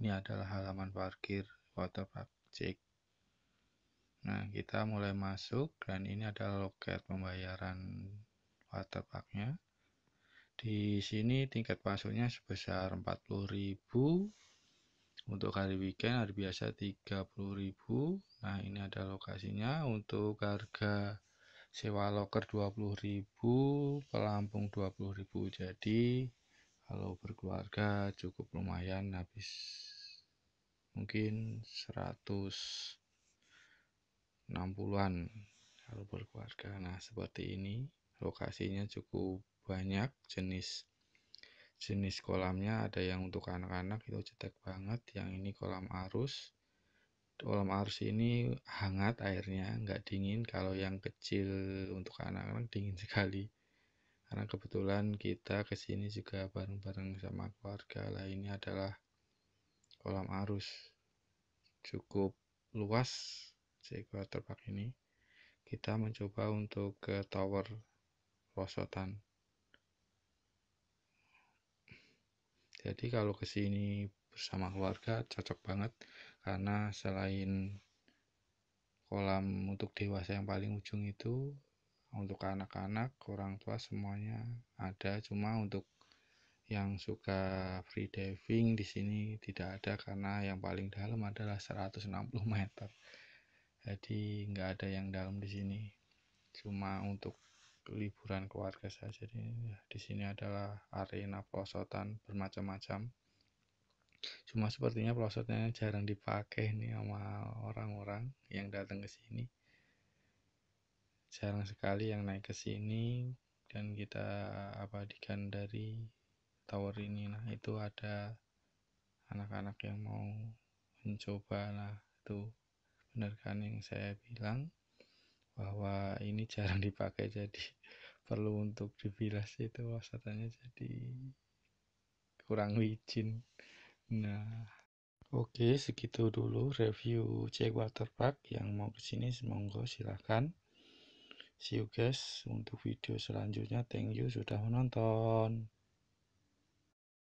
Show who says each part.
Speaker 1: Ini adalah halaman parkir waterpark Cek. Nah, kita mulai masuk dan ini adalah loket pembayaran waterparknya. Di sini tingkat masuknya sebesar 40.000 untuk hari weekend, hari biasa 30.000. Nah, ini ada lokasinya untuk harga sewa loker 20.000, pelampung 20.000. Jadi, kalau berkeluarga cukup lumayan habis mungkin 160-an kalau berkeluarga nah seperti ini lokasinya cukup banyak jenis jenis kolamnya ada yang untuk anak-anak itu cetek banget yang ini kolam arus kolam arus ini hangat airnya nggak dingin kalau yang kecil untuk anak-anak dingin sekali karena kebetulan kita kesini juga bareng-bareng sama keluarga lainnya adalah kolam arus cukup luas seekor terpak ini kita mencoba untuk ke tower rosotan jadi kalau ke sini bersama keluarga cocok banget karena selain kolam untuk dewasa yang paling ujung itu untuk anak-anak orang tua semuanya ada cuma untuk yang suka free diving di sini tidak ada karena yang paling dalam adalah 160 meter jadi nggak ada yang dalam di sini cuma untuk liburan keluarga saja jadi ya, di sini adalah arena pelosotan bermacam-macam cuma sepertinya pelosotnya jarang dipakai nih sama orang-orang yang datang ke sini jarang sekali yang naik ke sini dan kita abadikan dari tower ini nah itu ada anak-anak yang mau mencoba nah itu benar kan yang saya bilang bahwa ini jarang dipakai jadi perlu untuk dibilas itu wasatannya jadi kurang licin nah Oke, segitu dulu review Jack Waterpark yang mau kesini semoga silahkan. See you guys untuk video selanjutnya. Thank you sudah menonton.